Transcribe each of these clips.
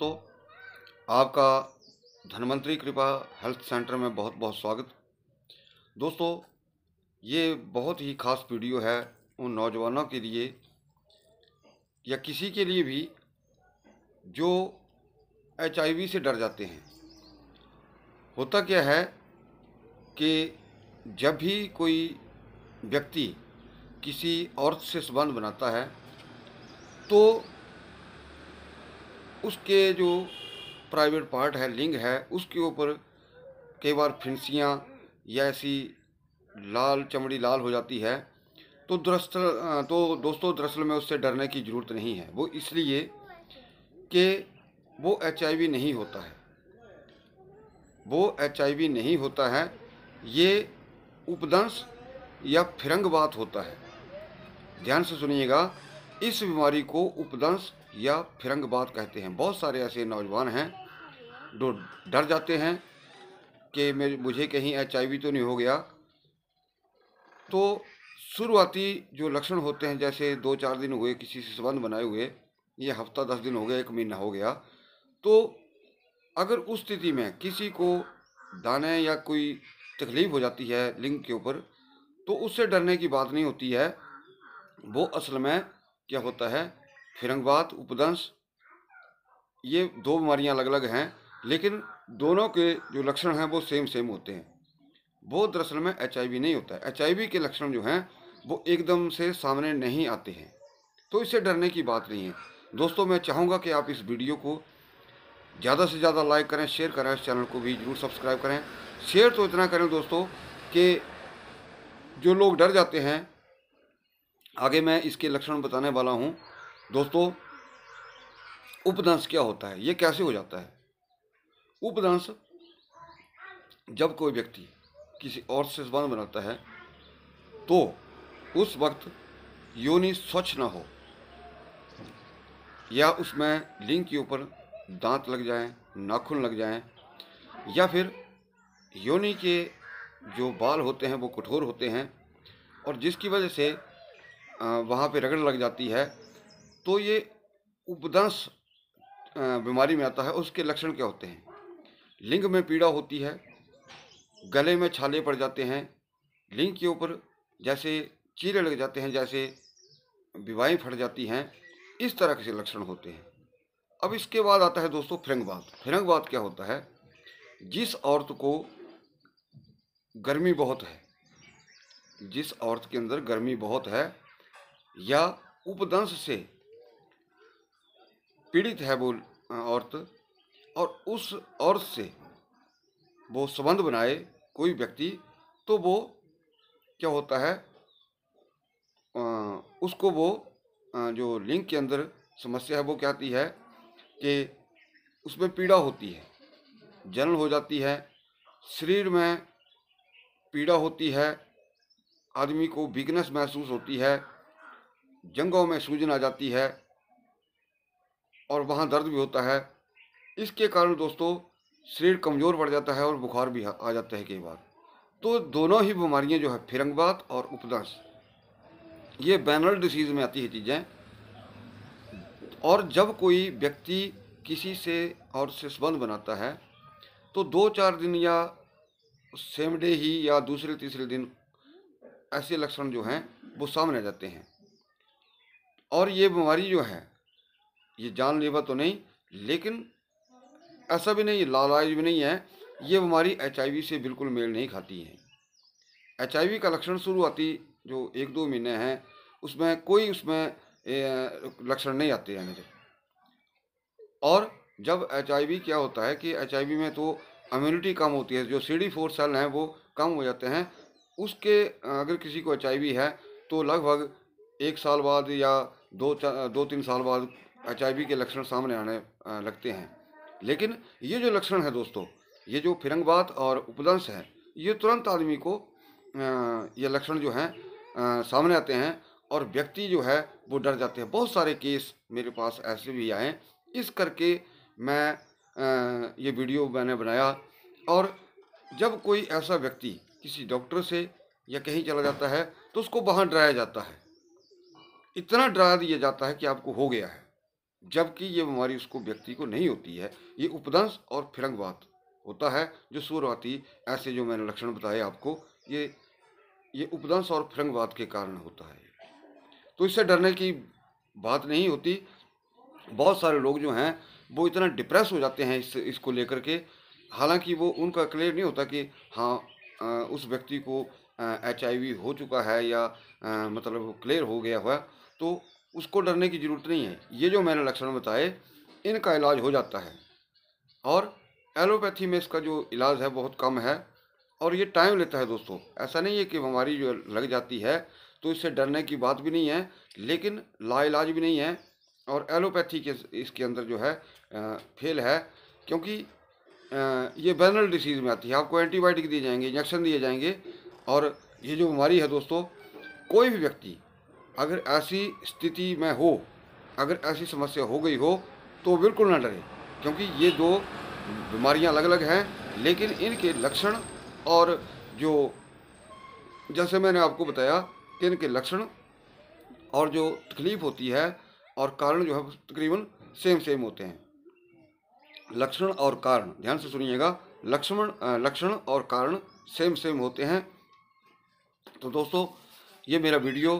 दोस्तों आपका धनवंतरी कृपा हेल्थ सेंटर में बहुत बहुत स्वागत दोस्तों ये बहुत ही ख़ास वीडियो है उन नौजवानों के लिए या किसी के लिए भी जो एच से डर जाते हैं होता क्या है कि जब भी कोई व्यक्ति किसी औरत से संबंध बनाता है तो उसके जो प्राइवेट पार्ट है लिंग है उसके ऊपर कई बार फिंसियाँ या ऐसी लाल चमड़ी लाल हो जाती है तो दरअसल तो दोस्तों दरअसल में उससे डरने की ज़रूरत नहीं है वो इसलिए कि वो एच नहीं होता है वो एच नहीं होता है ये उपदंश या फिरंग बात होता है ध्यान से सुनिएगा इस बीमारी को उपदंश या फिरंगबाद कहते हैं बहुत सारे ऐसे नौजवान हैं जो डर जाते हैं कि मुझे कहीं एच तो नहीं हो गया तो शुरुआती जो लक्षण होते हैं जैसे दो चार दिन हुए किसी से संबंध बनाए हुए ये हफ्ता दस दिन हो गया एक महीना हो गया तो अगर उस स्थिति में किसी को दाने या कोई तकलीफ़ हो जाती है लिंग के ऊपर तो उससे डरने की बात नहीं होती है वो असल में क्या होता है फिरंगबात उपदंश ये दो बीमारियाँ अलग अलग हैं लेकिन दोनों के जो लक्षण हैं वो सेम सेम होते हैं वो दरअसल में एच नहीं होता है एच के लक्षण जो हैं वो एकदम से सामने नहीं आते हैं तो इससे डरने की बात नहीं है दोस्तों मैं चाहूँगा कि आप इस वीडियो को ज़्यादा से ज़्यादा लाइक करें शेयर करें इस चैनल को भी ज़रूर सब्सक्राइब करें शेयर तो इतना करें दोस्तों कि जो लोग डर जाते हैं आगे मैं इसके लक्षण बताने वाला हूँ दोस्तों उपदंश क्या होता है ये कैसे हो जाता है उपदंश जब कोई व्यक्ति किसी और से संबंध बनाता है तो उस वक्त योनि स्वच्छ ना हो या उसमें लिंग के ऊपर दांत लग जाएं, नाखून लग जाएं, या फिर योनि के जो बाल होते हैं वो कठोर होते हैं और जिसकी वजह से वहाँ पे रगड़ लग जाती है तो ये उपदंश बीमारी में आता है उसके लक्षण क्या होते हैं लिंग में पीड़ा होती है गले में छाले पड़ जाते हैं लिंग के ऊपर जैसे चीरे लग जाते हैं जैसे विवाहें फट जाती हैं इस तरह के लक्षण होते हैं अब इसके बाद आता है दोस्तों फिरंगवाद फिरंगवाद क्या होता है जिस औरत को गर्मी बहुत है जिस औरत के अंदर गर्मी बहुत है या उपदंश से पीड़ित है वो औरत और उस औरत से वो संबंध बनाए कोई व्यक्ति तो वो क्या होता है उसको वो जो लिंग के अंदर समस्या है वो क्या आती है कि उसमें पीड़ा होती है जलन हो जाती है शरीर में पीड़ा होती है आदमी को वीकनेस महसूस होती है जंगों में सूजन आ जाती है और वहाँ दर्द भी होता है इसके कारण दोस्तों शरीर कमज़ोर पड़ जाता है और बुखार भी आ जाता है कई बार तो दोनों ही बीमारियाँ जो है फिरंगबात और उपदंश ये बैनल डिसीज़ में आती है चीज़ें और जब कोई व्यक्ति किसी से और से संबंध बनाता है तो दो चार दिन या सेम डे ही या दूसरे तीसरे दिन ऐसे लक्षण जो हैं वो सामने आ जाते हैं और ये बीमारी जो है ये जानलेवा तो नहीं लेकिन ऐसा भी नहीं लालायज भी नहीं है ये बीमारी एच से बिल्कुल मेल नहीं खाती हैं एच का लक्षण शुरुआती जो एक दो महीने हैं उसमें कोई उसमें लक्षण नहीं आते हैं मेरे और जब एच क्या होता है कि एच में तो इम्यूनिटी कम होती है जो सी डी फोर सेल हैं वो कम हो जाते हैं उसके अगर किसी को एच है तो लगभग एक साल बाद या दो दो तीन साल बाद एच के लक्षण सामने आने लगते हैं लेकिन ये जो लक्षण है दोस्तों ये जो फिरंगबात और उपदंश है ये तुरंत आदमी को ये लक्षण जो हैं सामने आते हैं और व्यक्ति जो है वो डर जाते हैं बहुत सारे केस मेरे पास ऐसे भी आए इस करके मैं ये वीडियो मैंने बनाया और जब कोई ऐसा व्यक्ति किसी डॉक्टर से या कहीं चला जाता है तो उसको वहाँ डराया जाता है इतना डरा दिया जाता है कि आपको हो गया है जबकि ये बीमारी उसको व्यक्ति को नहीं होती है ये उपदंश और फिरंगवात होता है जो शुरुआती ऐसे जो मैंने लक्षण बताए आपको ये ये उपदंश और फिरंगवात के कारण होता है तो इससे डरने की बात नहीं होती बहुत सारे लोग जो हैं वो इतना डिप्रेस हो जाते हैं इस इसको लेकर के हालांकि वो उनका क्लियर नहीं होता कि हाँ आ, उस व्यक्ति को एच हो चुका है या आ, मतलब क्लियर हो गया हुआ तो उसको डरने की ज़रूरत नहीं है ये जो मैंने लक्षण बताए इनका इलाज हो जाता है और एलोपैथी में इसका जो इलाज है बहुत कम है और ये टाइम लेता है दोस्तों ऐसा नहीं है कि बीमारी जो लग जाती है तो इससे डरने की बात भी नहीं है लेकिन लाइलाज भी नहीं है और एलोपैथी के इसके अंदर जो है फेल है क्योंकि ये बैनल डिसीज़ में आती है आपको एंटीबायोटिक दिए जाएंगे इंजेक्शन दिए जाएंगे और ये जो बीमारी है दोस्तों कोई भी व्यक्ति अगर ऐसी स्थिति में हो अगर ऐसी समस्या हो गई हो तो बिल्कुल ना डरे क्योंकि ये दो बीमारियां अलग अलग हैं लेकिन इनके लक्षण और जो जैसे मैंने आपको बताया कि इनके लक्षण और जो तकलीफ़ होती है और कारण जो है तकरीबन सेम सेम होते हैं लक्षण और कारण ध्यान से सुनिएगा लक्ष्मण लक्षण और कारण सेम सेम होते हैं तो दोस्तों ये मेरा वीडियो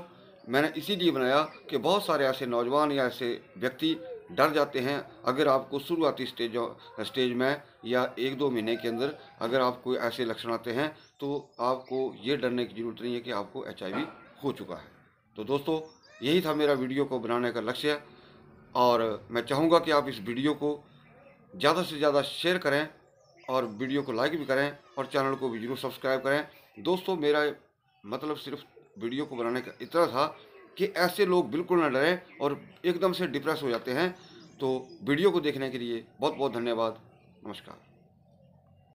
मैंने इसीलिए बनाया कि बहुत सारे ऐसे नौजवान या ऐसे व्यक्ति डर जाते हैं अगर आपको शुरुआती स्टेज स्टेज में या एक दो महीने के अंदर अगर आपको ऐसे लक्षण आते हैं तो आपको ये डरने की ज़रूरत नहीं है कि आपको एच हो चुका है तो दोस्तों यही था मेरा वीडियो को बनाने का लक्ष्य और मैं चाहूँगा कि आप इस वीडियो को ज़्यादा से ज़्यादा शेयर करें और वीडियो को लाइक भी करें और चैनल को भी जरूर सब्सक्राइब करें दोस्तों मेरा मतलब सिर्फ वीडियो को बनाने का इतना था कि ऐसे लोग बिल्कुल ना डरें और एकदम से डिप्रेस हो जाते हैं तो वीडियो को देखने के लिए बहुत बहुत धन्यवाद नमस्कार